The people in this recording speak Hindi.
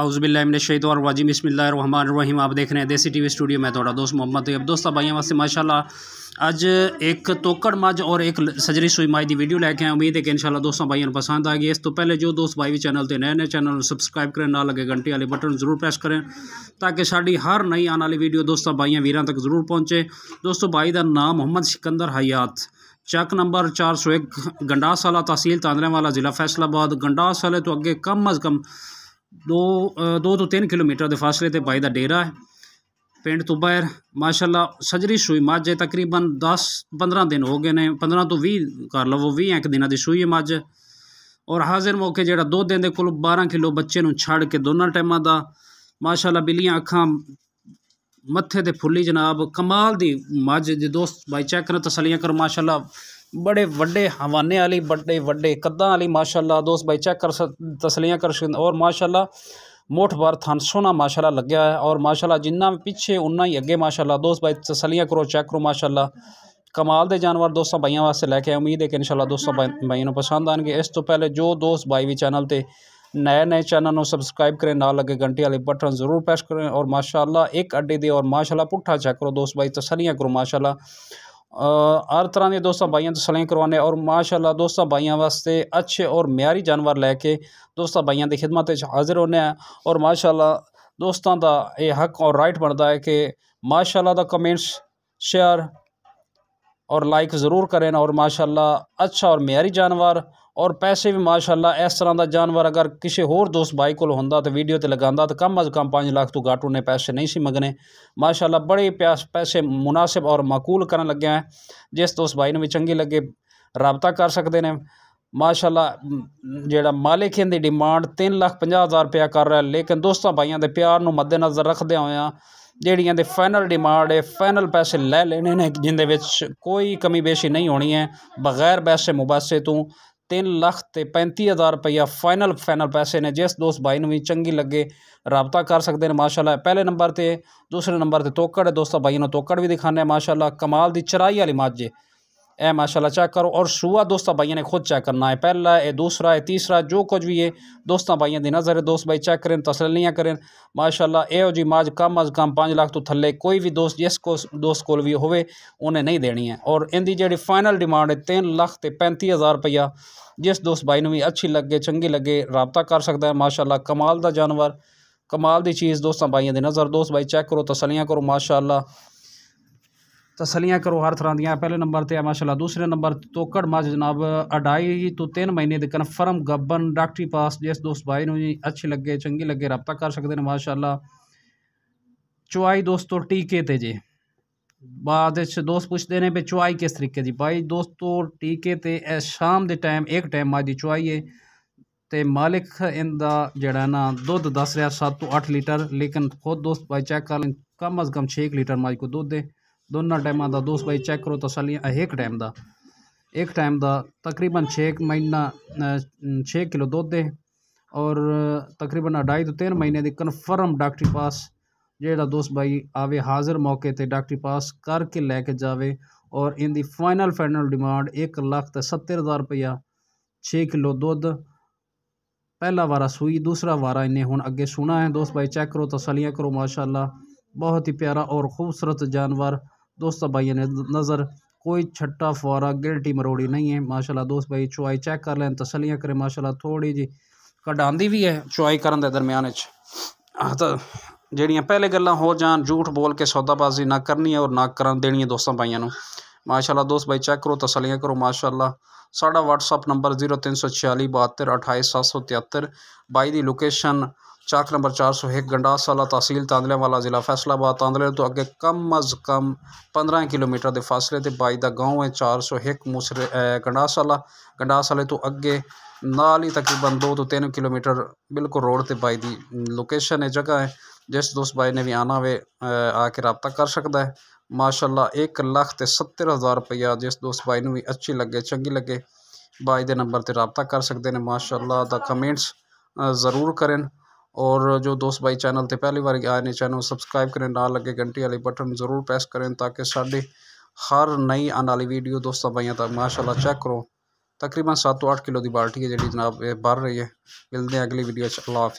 अउज़बिल्लाशैदरवाजी रहीम आप देख रहे हैं देसी टीवी स्टूडियो में थोड़ा दोस्त मोहम्मद अब दोस्त भाई वहाँ से माशाल्लाह आज एक तोकड़ मज और एक सजरी सुई माज की वीडियो लैके आए उम्मीद है कि इन शाला दोस्तों भाइयों पसंद आ गई इस तो पहले जो दोस्त भाई भी चैनल से नए नए चैनल सबसक्राइब करें ना लगे घंटे वाले बटन जरूर प्रेस करें ताकि साड़ी हर नई आने वाली वीडियो दोस्तों भाइयों वीर तक जरूर पहुँचे दोस्तों भाई का नाम मोहम्मद सिकंदर हयात चक नंबर चार सौ एक गंडास वाला तहसील तांदरेवाला ज़िला फैसलाबाद गंडास वाले तो अगे कम अज़ कम ਦੋ ਦੋ ਤੋਂ 3 ਕਿਲੋਮੀਟਰ ਦੇ ਫਾਸਲੇ ਤੇ ਬਾਈ ਦਾ ਡੇਰਾ ਹੈ ਪਿੰਡ ਤੋਂ ਬਾਹਰ ਮਾਸ਼ਾਅੱਲਾ ਸਜਰੀ ਸੂਈ ਮਾਜੇ ਤਕਰੀਬਨ 10 15 ਦਿਨ ਹੋ ਗਏ ਨੇ 15 ਤੋਂ 20 ਕਰ ਲਵੋ 20 ਇੱਕ ਦਿਨਾਂ ਦੀ ਸੂਈ ਮੱਜ ਔਰ ਹਾਜ਼ਰ ਮੌਕੇ ਜਿਹੜਾ ਦੋ ਦਿਨ ਦੇ ਕੋਲ 12 ਕਿਲੋ ਬੱਚੇ ਨੂੰ ਛੱਡ ਕੇ ਦੋਨਾਂ ਟਾਈਮਾਂ ਦਾ ਮਾਸ਼ਾਅੱਲਾ ਬਿੱਲੀਆਂ ਅੱਖਾਂ मत्थे ਤੇ ਫੁੱਲੀ ਜਨਾਬ ਕਮਾਲ ਦੀ ਮੱਝ ਜੇ ਦੋਸਤ ਬਾਈ ਚੈੱਕ ਕਰੋ ਤਸਲੀਆਂ ਕਰੋ ਮਾਸ਼ਾਅੱਲਾ बड़े वड्डे हवाने वाली बड़े वड्डे कदा वाली माशाल्लाह दोस्त भाई चेक कर तसलियाँ कर और माशाल्लाह मोठ बार थान सोना माशाल्लाह लग्या है और माशाल्लाह जिन्ना पीछे उन्ना ही अगे माशाल्लाह दोस्त भाई तसलियाँ करो चेक करो माशाल्लाह कमाल के जानवर दोस्तों भाइयों वास्ते लैके उम्मीद है कि इंशाल्लाह दोस्तों भाइयों पसंद आएंगे इस तो पहले जो दोस्त भाई भी चैनल पर नए नए चैनल हो सबसक्राइब करें ना लगे घंटे वाले बटन ज़रूर प्रेस करें और माशाला एक अड्डे दे और माशाला पुट्ठा चैक करो दोस्त भाई तसलियाँ करो माशाला हर तरह के दोस्तों भाइयों तसलियाँ करवाने और माशाला दोस्तों भाइयों वास्ते अच्छे और म्यारी जानवर लैके दोस्तों भाइयों की खिदमत हाजिर होने हैं और माशाला दोस्तों का यह हक और राइट बनता है कि माशाला का कमेंट्स शेयर और लाइक ज़रूर करें और माशाला अच्छा और म्यारी जानवर ਔਰ ਪੈਸੇ ਵੀ ਮਾਸ਼ਾਅੱਲਾ ਇਸ ਤਰ੍ਹਾਂ ਦਾ ਜਾਨਵਰ ਅਗਰ ਕਿਸੇ ਹੋਰ ਦੋਸਤ ਬਾਈ ਕੋਲ ਹੁੰਦਾ ਤਾਂ ਵੀਡੀਓ ਤੇ ਲਗਾਉਂਦਾ ਤਾਂ ਕਮ ਅਜ਼ ਕਮ 5 ਲੱਖ ਤੋਂ ਘੱਟ ਉਹਨੇ ਪੈਸੇ ਨਹੀਂ ਸੀ ਮੰਗਨੇ ਮਾਸ਼ਾਅੱਲਾ ਬੜੇ ਪਿਆਸ ਪੈਸੇ ਮੁਨਾਸਿਬ ਔਰ ਮਾਕੂਲ ਕਰਨ ਲੱਗਿਆ ਹੈ ਜਿਸ ਦੋਸਤ ਬਾਈ ਨੂੰ ਵੀ ਚੰਗੀ ਲੱਗੇ ਰਾਬਤਾ ਕਰ ਸਕਦੇ ਨੇ ਮਾਸ਼ਾਅੱਲਾ ਜਿਹੜਾ ਮਾਲਕ ਇਹਦੀ ਡਿਮਾਂਡ 3 ਲੱਖ 50 ਹਜ਼ਾਰ ਰੁਪਇਆ ਕਰ ਰਿਹਾ ਲੇਕਿਨ ਦੋਸਤਾਂ ਭਾਈਆਂ ਦੇ ਪਿਆਰ ਨੂੰ ਮੱਦੇਨਜ਼ਰ ਰੱਖਦੇ ਹੋਇਆ ਜਿਹੜੀਆਂ ਦੇ ਫਾਈਨਲ ਡਿਮਾਂਡ ਹੈ ਫਾਈਨਲ ਪੈਸੇ ਲੈ ਲੈਣੇ ਨੇ ਜਿੰਦੇ ਵਿੱਚ ਕੋਈ ਕਮੀ ਬੇਸ਼ੀ ਨਹੀਂ ਹੋਣੀ ਹੈ ਬਗੈਰ ਬੈਸੇ ਮੁਬਾਸੇ ਤੋਂ तीन लखते पैंती हज़ार रुपया फाइनल फाइनल पैसे ने जिस दोस्त भाई ने भी चंकी लगे राबता कर सकते हैं माशाला पहले नंबर पर दूसरे नंबर से तोकड़ दोस्तों भाइयों तोकड़ भी दिखाने माशाला कमाल की चराई वाली माझे ए माशाल्लाह चेक करो और शुआ दोस्ता भाइयों ने खुद चेक करना है पहला है दूसरा है तीसरा जो कुछ भी है दोस्ता भाइयों की नज़र है दोस्त भाई चेक करें तसलियाँ करें माशाल्लाह यो जी माज कम अज कम पाँच लाख तो थले कोई भी दोस्त जिस को दोस्त कोल भी होवे उन्हें नहीं देनी है और इनकी जी फाइनल डिमांड है तीन लख तो पैंती हज़ार रुपया जिस दोस्त भाई ने भी अच्छी लगे चंकी लगे रबता कर सकता है माशाला कमाल का जानवर कमाल की चीज़ दोस्तों भाइयों की नज़र दोस्त भाई चेक करो तसलियाँ करो माशाला तसलियाँ करो हर तरह दियाँ पहले नंबर पर माशाला दूसरे नंबर तोकड़ मज जनाब अढ़ाई तो तीन महीने के कन्फर्म गबन डॉक्टरी पास जिस दोस्त भाई ने जी अच्छी लगे चंकी लगे रबता कर सकते हैं माशाला चुआई दोस्तों टीके ते जे बाद दोस्त पुछते हैं भी चुआई किस तरीके की भाई दोस्तों टीके तो शाम के टाइम एक टाइम मज की चुआई है तो मालिक इनका जड़ा ना दुध दस रहा सत्त अठ लीटर लेकिन खुद दोस्त भाई चेक कर लें कम अज़ कम छे एक लीटर मज को दुध है दोनों टाइम दोस्त ਦੋਸਤ ਭਾਈ करो ਕਰੋ तो ਤਸੱਲੀਆਂ एक टाइम का एक टाइम का तकरीबन छे महीना छे किलो दुद्ध है और तकरीबन अढ़ाई तो तीन महीने की कन्फर्म डॉक्टरी पास जोड़ा दोस्त भाई आवे हाजिर मौके पर डॉक्टरी पास करके लैके जाए और इनकी फाइनल फाइनल डिमांड एक लाख तो सत्तर हज़ार रुपया छे किलो दुध पहला वारा सूई दूसरा वारा इन्हें हूँ अगे सुना है दोस्त भाई चेक करो तसलियाँ तो करो माशाला बहुत ही प्यारा और खूबसूरत जानवर दोस्त भाई ने नज़र कोई छट्टा फुहारा गिल्टी मरोड़ी नहीं है माशाल्लाह दोस्त भाई चुआई चेक कर लें तसलियाँ करें माशाल्लाह थोड़ी जी घट आँदी भी है चुआई करन के दरम्यान तो ਜਿਹੜੀਆਂ ਪਹਿਲੇ ਗੱਲਾਂ ਹੋ ਜਾਣ ਝੂਠ ਬੋਲ ਕੇ ਸੌਦਾਬਾਜ਼ੀ ਨਾ ਕਰਨੀ ਹੈ ਔਰ ਨਾ ਕਰਨ ਦੇਣੀ ਹੈ ਦੋਸਤਾਂ ਭਾਈਆਂ ਨੂੰ ਮਾਸ਼ਾਅੱਲਾ ਦੋਸਤ ਭਾਈ ਚੈੱਕ ਕਰੋ ਤਸਲੀਆਂ ਕਰੋ ਮਾਸ਼ਾਅੱਲਾ ਸਾਡਾ WhatsApp ਨੰਬਰ 03467282773 ਬਾਈ ਦੀ ਲੋਕੇਸ਼ਨ चाक नंबर चार सौ एक गंडासाला तहसील वाला ज़िला फैसलाबाद तांदले तो अगे कम अज कम पंद्रह किलोमीटर के फासले ते बाई का गाँव है चार सौ एक मूसरे गंडासाला वाले तो अगे नाल ही तकरीबन दो तो तीन किलोमीटर बिल्कुल रोड तो बाई की लोकेशन है जगह है जिस दोस्त भाई ने भी आना वे आके रबता कर सकता है माशाला एक लख तो सत्तर हज़ार रुपया जिस दोस्त भाई ने भी अच्छी लगे चंकी लगे भाई के नंबर पर रबता कर सकते हैं माशाला कमेंट्स ज़रूर करें और जो दोस्त भाई चैनल ते पहली बार आए ने चैनल सबसक्राइब करें ना लगे घंटी वाले बटन जरूर प्रेस करें ताकि साढ़े हर नई आने वाली वीडियो दोस्तों भाइयों तक माशाला चैक करो तकरीबन सत्त तो किलो की बाल्टी है जी जनाब भर रही है मिलते हैं अगली वीडियो अल्लाह